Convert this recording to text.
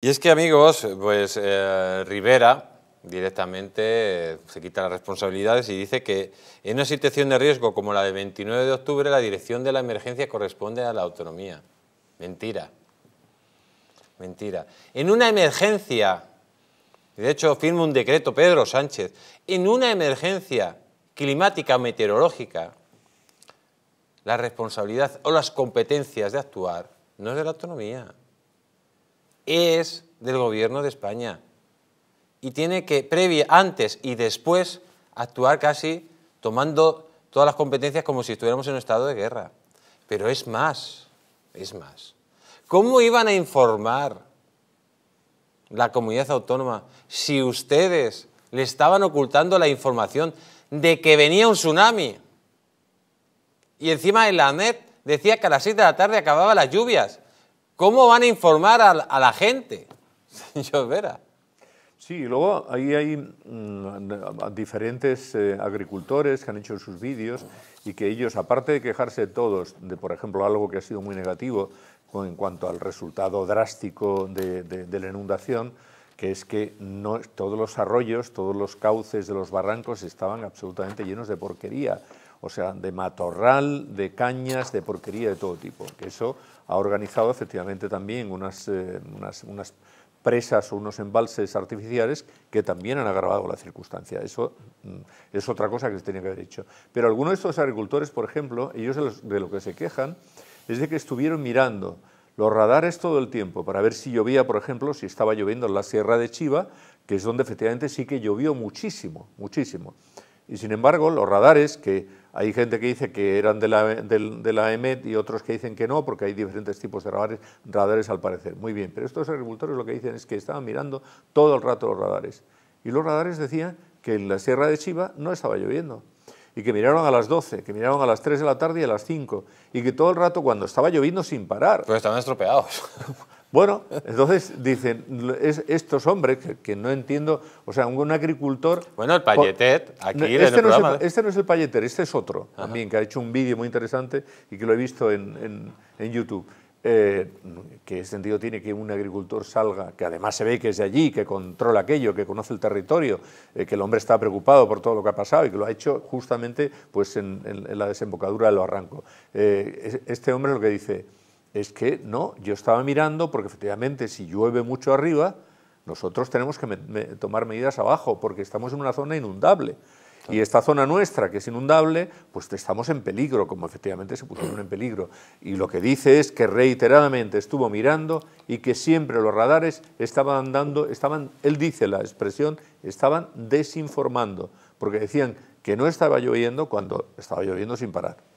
Y es que amigos, pues eh, Rivera directamente eh, se quita las responsabilidades y dice que en una situación de riesgo como la del 29 de octubre la dirección de la emergencia corresponde a la autonomía. Mentira. Mentira. En una emergencia, de hecho firma un decreto Pedro Sánchez, en una emergencia climática meteorológica, la responsabilidad o las competencias de actuar no es de la autonomía, es del gobierno de España y tiene que, previa, antes y después, actuar casi tomando todas las competencias como si estuviéramos en un estado de guerra. Pero es más, es más. ¿Cómo iban a informar la comunidad autónoma si ustedes le estaban ocultando la información de que venía un tsunami? Y encima la net decía que a las 6 de la tarde acababan las lluvias. ¿Cómo van a informar a, la gente, señor Vera? Sí, luego ahí hay mm, diferentes eh, agricultores que han hecho sus vídeos y que ellos, aparte de quejarse todos de, por ejemplo, algo que ha sido muy negativo en cuanto al resultado drástico de, de, la inundación, que es que no, todos los arroyos, todos los cauces de los barrancos estaban absolutamente llenos de porquería o sea, de matorral, de cañas, de porquería de todo tipo, que eso ha organizado efectivamente también unas, eh, unas, unas presas o unos embalses artificiales que también han agravado la circunstancia. Eso mm, es otra cosa que se tenía que haber hecho. Pero algunos de estos agricultores, por ejemplo, ellos de lo que se quejan es de que estuvieron mirando los radares todo el tiempo para ver si llovía, por ejemplo, si estaba lloviendo en la Sierra de Chiva, que es donde efectivamente sí que llovió muchísimo, muchísimo. Y sin embargo, los radares, que hay gente que dice que eran de la, de, la EMET y otros que dicen que no, porque hay diferentes tipos de radares, radares al parecer. Muy bien, pero estos agricultores lo que dicen es que estaban mirando todo el rato los radares. Y los radares decían que en la Sierra de Chiva no estaba lloviendo y que miraron a las 12, que miraron a las 3 de la tarde y a las 5, y que todo el rato cuando estaba lloviendo sin parar. Pues estaban estropeados. Bueno, entonces dicen, estos hombres, que, no entiendo, o sea, un, agricultor... Bueno, el Palletet, aquí este no Es el, este no es el este Palletet, este es otro, también, que ha hecho un vídeo muy interesante y que lo he visto en, YouTube. que eh, ¿Qué sentido tiene que un agricultor salga, que además se ve que es de allí, que controla aquello, que conoce el territorio, eh, que el hombre está preocupado por todo lo que ha pasado y que lo ha hecho justamente pues, en, la desembocadura del barranco? Eh, este hombre lo que dice es que no, yo estaba mirando porque efectivamente si llueve mucho arriba, nosotros tenemos que tomar medidas abajo porque estamos en una zona inundable. Y esta zona nuestra, que es inundable, pues estamos en peligro, como efectivamente se pusieron en peligro. Y lo que dice es que reiteradamente estuvo mirando y que siempre los radares estaban dando, estaban, él dice la expresión, estaban desinformando, porque decían que no estaba lloviendo cuando estaba lloviendo sin parar.